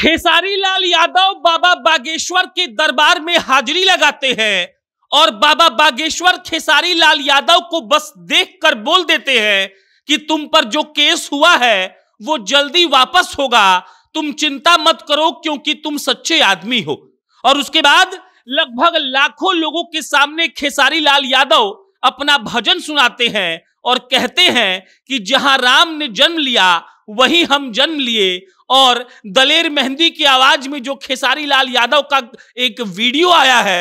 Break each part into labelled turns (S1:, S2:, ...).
S1: खेसारी लाल यादव बाबा बागेश्वर के दरबार में हाजिरी लगाते हैं और बाबा बागेश्वर खेसारी लाल यादव को बस देखकर बोल देते हैं कि तुम पर जो केस हुआ है वो जल्दी वापस होगा तुम चिंता मत करो क्योंकि तुम सच्चे आदमी हो और उसके बाद लगभग लाखों लोगों के सामने खेसारी लाल यादव अपना भजन सुनाते हैं और कहते हैं कि जहां राम ने जन्म लिया वही हम जन्म लिए और दलेर मेहंदी की आवाज में जो खेसारी लाल यादव का एक वीडियो आया है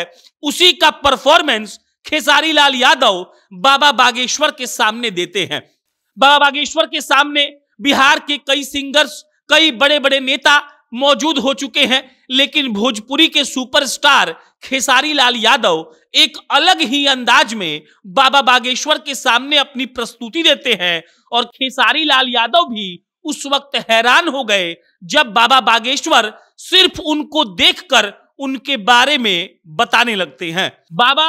S1: उसी का परफॉर्मेंस खेसारी लाल यादव बाबा बागेश्वर के सामने देते हैं बाबा बागेश्वर के सामने बिहार के कई सिंगर्स कई बड़े बड़े नेता मौजूद हो चुके हैं लेकिन भोजपुरी के सुपरस्टार खेसारी लाल यादव एक अलग ही अंदाज में बाबा बागेश्वर के सामने अपनी प्रस्तुति देते हैं और खेसारी लाल यादव भी उस वक्त हैरान हो गए जब बाबा बागेश्वर सिर्फ उनको देखकर उनके बारे में बताने लगते हैं बाबा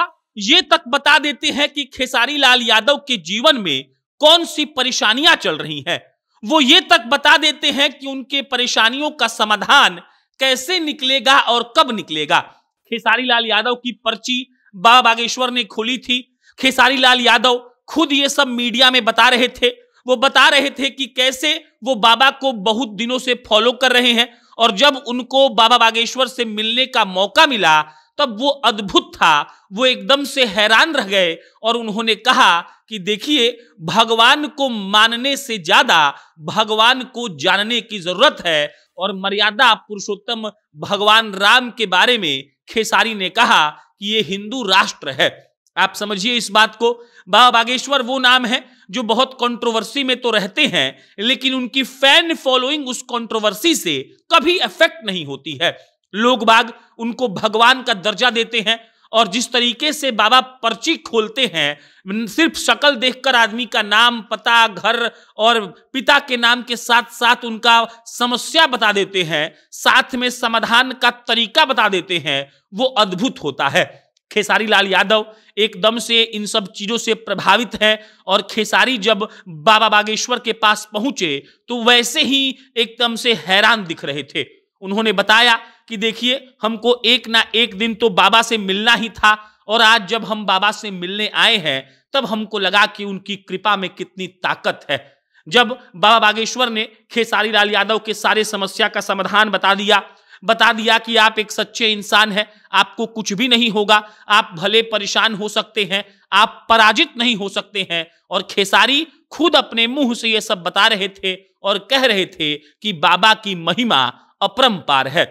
S1: ये तक बता देते हैं कि खेसारी लाल यादव के जीवन में कौन सी परेशानियां चल रही हैं वो ये तक बता देते हैं कि उनके परेशानियों का समाधान कैसे निकलेगा और कब निकलेगा खेसारी लाल यादव की पर्ची बाबा बागेश्वर ने खोली थी खेसारी लाल यादव खुद ये सब मीडिया में बता रहे थे वो बता रहे थे कि कैसे वो बाबा को बहुत दिनों से फॉलो कर रहे हैं और जब उनको बाबा बागेश्वर से मिलने का मौका मिला तब वो अद्भुत था वो एकदम से हैरान रह गए और उन्होंने कहा कि देखिए भगवान को मानने से ज्यादा भगवान को जानने की जरूरत है और मर्यादा पुरुषोत्तम भगवान राम के बारे में खेसारी ने कहा कि ये हिंदू राष्ट्र है आप समझिए इस बात को बाबा बागेश्वर वो नाम है जो बहुत कंट्रोवर्सी में तो रहते हैं लेकिन उनकी फैन फॉलोइंग उस कंट्रोवर्सी से कभी अफेक्ट नहीं होती है लोग बाग उनको भगवान का दर्जा देते हैं और जिस तरीके से बाबा पर्ची खोलते हैं सिर्फ शक्ल देखकर आदमी का नाम पता घर और पिता के नाम के साथ साथ उनका समस्या बता देते हैं साथ में समाधान का तरीका बता देते हैं वो अद्भुत होता है खेसारी लाल यादव एकदम से इन सब चीजों से प्रभावित है और खेसारी जब बाबा बागेश्वर के पास पहुंचे तो वैसे ही एकदम से हैरान दिख रहे थे उन्होंने बताया कि देखिए हमको एक ना एक दिन तो बाबा से मिलना ही था और आज जब हम बाबा से मिलने आए हैं तब हमको लगा कि उनकी कृपा में कितनी ताकत है जब बाबा बागेश्वर ने खेसारी लाल यादव के सारे समस्या का समाधान बता दिया बता दिया कि आप एक सच्चे इंसान हैं आपको कुछ भी नहीं होगा आप भले परेशान हो सकते हैं आप पराजित नहीं हो सकते हैं और खेसारी खुद अपने मुंह से ये सब बता रहे थे और कह रहे थे कि बाबा की महिमा अपरंपार है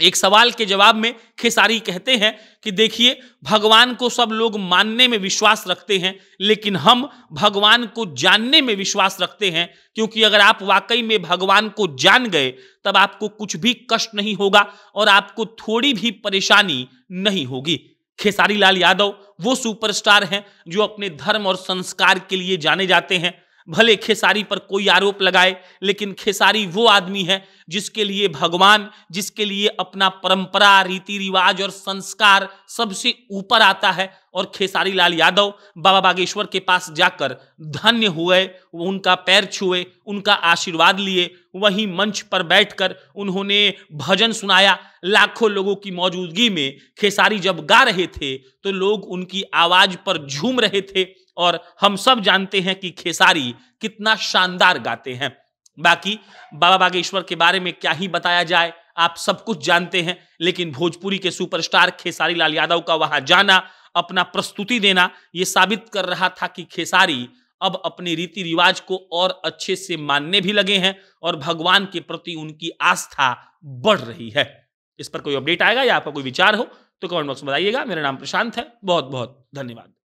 S1: एक सवाल के जवाब में खेसारी कहते हैं कि देखिए भगवान को सब लोग मानने में विश्वास रखते हैं लेकिन हम भगवान को जानने में विश्वास रखते हैं क्योंकि अगर आप वाकई में भगवान को जान गए तब आपको कुछ भी कष्ट नहीं होगा और आपको थोड़ी भी परेशानी नहीं होगी खेसारी लाल यादव वो सुपरस्टार हैं जो अपने धर्म और संस्कार के लिए जाने जाते हैं भले खेसारी पर कोई आरोप लगाए लेकिन खेसारी वो आदमी है जिसके लिए भगवान जिसके लिए अपना परंपरा रीति रिवाज और संस्कार सबसे ऊपर आता है और खेसारी लाल यादव बाबा बागेश्वर के पास जाकर धन्य हुए वो उनका पैर छुए उनका आशीर्वाद लिए वहीं मंच पर बैठकर उन्होंने भजन सुनाया लाखों लोगों की मौजूदगी में खेसारी जब गा रहे थे तो लोग उनकी आवाज पर झूम रहे थे और हम सब जानते हैं कि खेसारी कितना शानदार गाते हैं बाकी बाबा बागेश्वर के बारे में क्या ही बताया जाए आप सब कुछ जानते हैं लेकिन भोजपुरी के सुपरस्टार खेसारी लाल यादव का वहां जाना अपना प्रस्तुति देना ये साबित कर रहा था कि खेसारी अब अपने रीति रिवाज को और अच्छे से मानने भी लगे हैं और भगवान के प्रति उनकी आस्था बढ़ रही है इस पर कोई अपडेट आएगा या आपका कोई विचार हो तो कमेंट बॉक्स में बताइएगा मेरा नाम प्रशांत है बहुत बहुत धन्यवाद